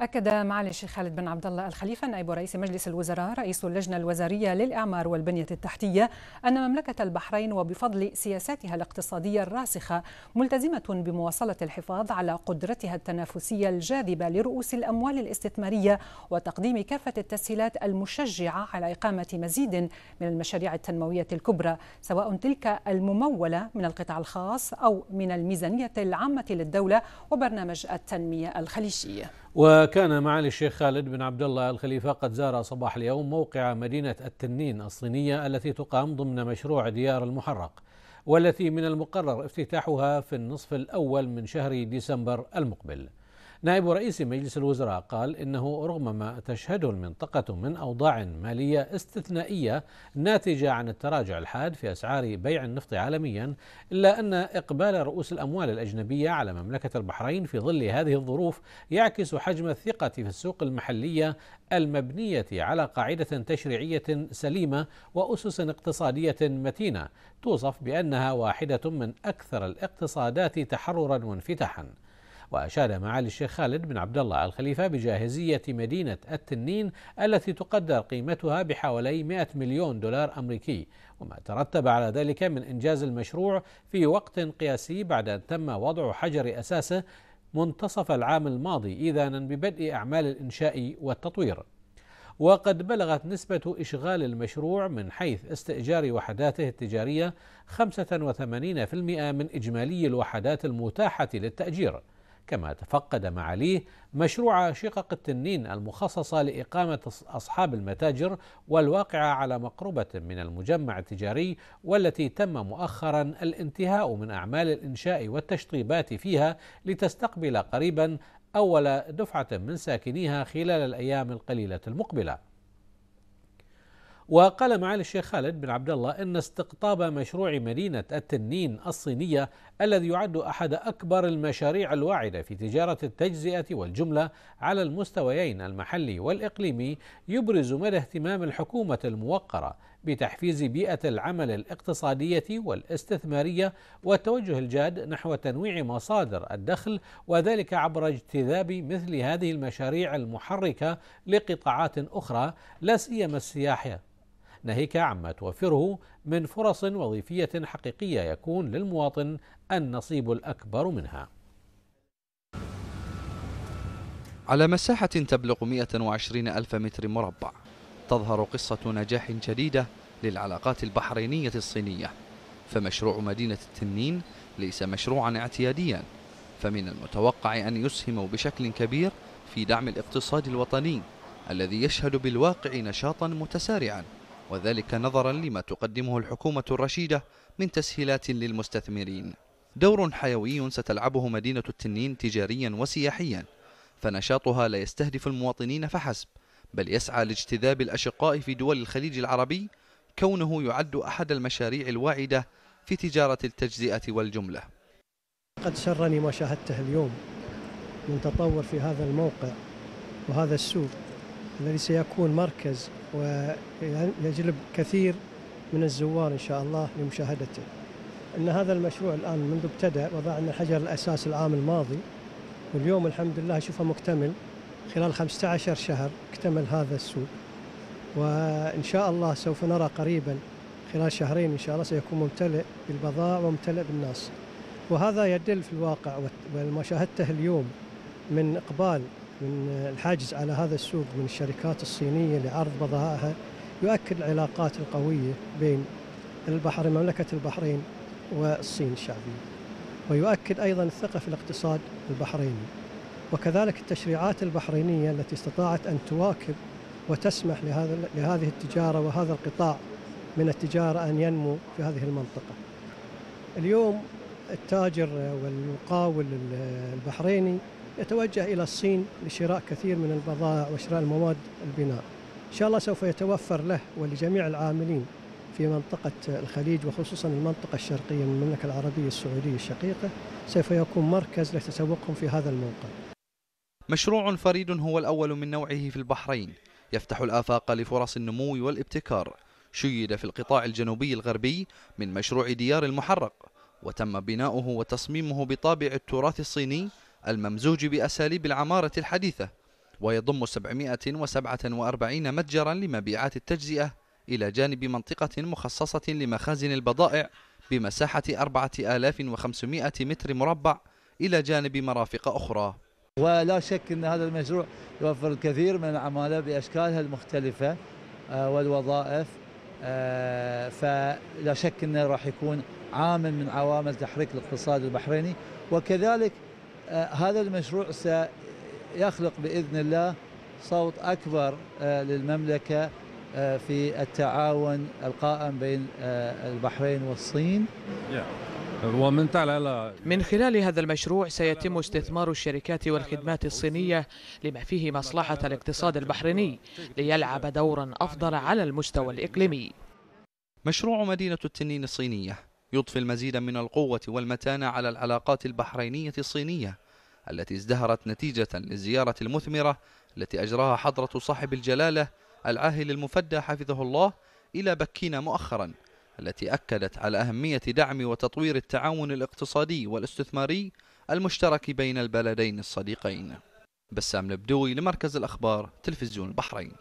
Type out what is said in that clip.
أكد معالي الشيخ خالد بن عبد الله الخليفة نائب رئيس مجلس الوزراء رئيس اللجنة الوزارية للإعمار والبنية التحتية أن مملكة البحرين وبفضل سياساتها الاقتصادية الراسخة ملتزمة بمواصلة الحفاظ على قدرتها التنافسية الجاذبة لرؤوس الأموال الاستثمارية وتقديم كافة التسهيلات المشجعة على إقامة مزيد من المشاريع التنموية الكبرى سواء تلك الممولة من القطاع الخاص أو من الميزانية العامة للدولة وبرنامج التنمية الخليجية وكان معالي الشيخ خالد بن عبد الله الخليفة قد زار صباح اليوم موقع مدينة التنين الصينية التي تقام ضمن مشروع ديار المحرق والتي من المقرر افتتاحها في النصف الأول من شهر ديسمبر المقبل نائب رئيس مجلس الوزراء قال انه رغم ما تشهده المنطقه من اوضاع ماليه استثنائيه ناتجه عن التراجع الحاد في اسعار بيع النفط عالميا الا ان اقبال رؤوس الاموال الاجنبيه على مملكه البحرين في ظل هذه الظروف يعكس حجم الثقه في السوق المحليه المبنيه على قاعده تشريعيه سليمه واسس اقتصاديه متينه توصف بانها واحده من اكثر الاقتصادات تحررا وانفتاحا وأشاد معالي الشيخ خالد بن عبد الله الخليفة بجاهزية مدينة التنين التي تقدر قيمتها بحوالي 100 مليون دولار أمريكي وما ترتب على ذلك من إنجاز المشروع في وقت قياسي بعد أن تم وضع حجر أساسه منتصف العام الماضي إذانا ببدء أعمال الإنشاء والتطوير وقد بلغت نسبة إشغال المشروع من حيث استئجار وحداته التجارية 85% من إجمالي الوحدات المتاحة للتأجير كما تفقد معاليه مشروع شقق التنين المخصصة لإقامة أصحاب المتاجر والواقعة على مقربة من المجمع التجاري والتي تم مؤخرا الانتهاء من أعمال الإنشاء والتشطيبات فيها لتستقبل قريبا أول دفعة من ساكنيها خلال الأيام القليلة المقبلة وقال معالي الشيخ خالد بن عبد الله ان استقطاب مشروع مدينه التنين الصينيه الذي يعد احد اكبر المشاريع الواعده في تجاره التجزئه والجمله على المستويين المحلي والاقليمي يبرز مدى اهتمام الحكومه الموقره بتحفيز بيئه العمل الاقتصاديه والاستثماريه والتوجه الجاد نحو تنويع مصادر الدخل وذلك عبر اجتذاب مثل هذه المشاريع المحركه لقطاعات اخرى لا سيما السياحه ناهيك عما توفره من فرص وظيفية حقيقية يكون للمواطن النصيب الأكبر منها على مساحة تبلغ 120 ألف متر مربع تظهر قصة نجاح جديدة للعلاقات البحرينية الصينية فمشروع مدينة التنين ليس مشروعا اعتياديا فمن المتوقع أن يسهم بشكل كبير في دعم الاقتصاد الوطني الذي يشهد بالواقع نشاطا متسارعا وذلك نظرا لما تقدمه الحكومة الرشيدة من تسهيلات للمستثمرين دور حيوي ستلعبه مدينة التنين تجاريا وسياحيا فنشاطها لا يستهدف المواطنين فحسب بل يسعى لاجتذاب الأشقاء في دول الخليج العربي كونه يعد أحد المشاريع الواعدة في تجارة التجزئة والجملة قد سرني ما شاهدته اليوم من تطور في هذا الموقع وهذا السوق الذي سيكون مركز ويجلب كثير من الزوار إن شاء الله لمشاهدته أن هذا المشروع الآن منذ ابتدأ وضعنا حجر الأساس العام الماضي واليوم الحمد لله شوفه مكتمل خلال 15 شهر اكتمل هذا السوق وإن شاء الله سوف نرى قريبا خلال شهرين إن شاء الله سيكون ممتلئ بالبضائع وممتلئ بالناس وهذا يدل في الواقع وما شاهدته اليوم من إقبال من الحاجز على هذا السوق من الشركات الصينية لعرض بضائعها يؤكد العلاقات القوية بين البحر مملكة البحرين والصين الشعبية ويؤكد أيضا الثقة في الاقتصاد البحريني وكذلك التشريعات البحرينية التي استطاعت أن تواكب وتسمح لهذا لهذه التجارة وهذا القطاع من التجارة أن ينمو في هذه المنطقة اليوم التاجر والمقاول البحريني يتوجه إلى الصين لشراء كثير من البضائع وشراء المواد البناء إن شاء الله سوف يتوفر له ولجميع العاملين في منطقة الخليج وخصوصا المنطقة الشرقية من المملكة العربية السعودية الشقيقة سوف يكون مركز لتسوقهم في هذا الموقع مشروع فريد هو الأول من نوعه في البحرين يفتح الآفاق لفرص النمو والابتكار شيد في القطاع الجنوبي الغربي من مشروع ديار المحرق وتم بناؤه وتصميمه بطابع التراث الصيني الممزوج بأساليب العمارة الحديثة ويضم 747 متجرا لمبيعات التجزئة إلى جانب منطقة مخصصة لمخازن البضائع بمساحة 4500 متر مربع إلى جانب مرافق أخرى ولا شك أن هذا المشروع يوفر الكثير من العمالة بأشكالها المختلفة آه، والوظائف آه، فلا شك أنه راح يكون عامل من عوامل تحريك الاقتصاد البحريني وكذلك آه، هذا المشروع سيخلق باذن الله صوت اكبر آه، للمملكه آه، في التعاون القائم بين البحرين والصين من خلال هذا المشروع سيتم استثمار الشركات والخدمات الصينية لما فيه مصلحة الاقتصاد البحريني ليلعب دورا أفضل على المستوى الإقليمي مشروع مدينة التنين الصينية يضفي المزيد من القوة والمتانة على العلاقات البحرينية الصينية التي ازدهرت نتيجة للزيارة المثمرة التي أجراها حضرة صاحب الجلالة العاهل المفدى حفظه الله إلى بكين مؤخرا التي أكدت على أهمية دعم وتطوير التعاون الاقتصادي والاستثماري المشترك بين البلدين الصديقين بسام البدوي لمركز الأخبار تلفزيون البحرين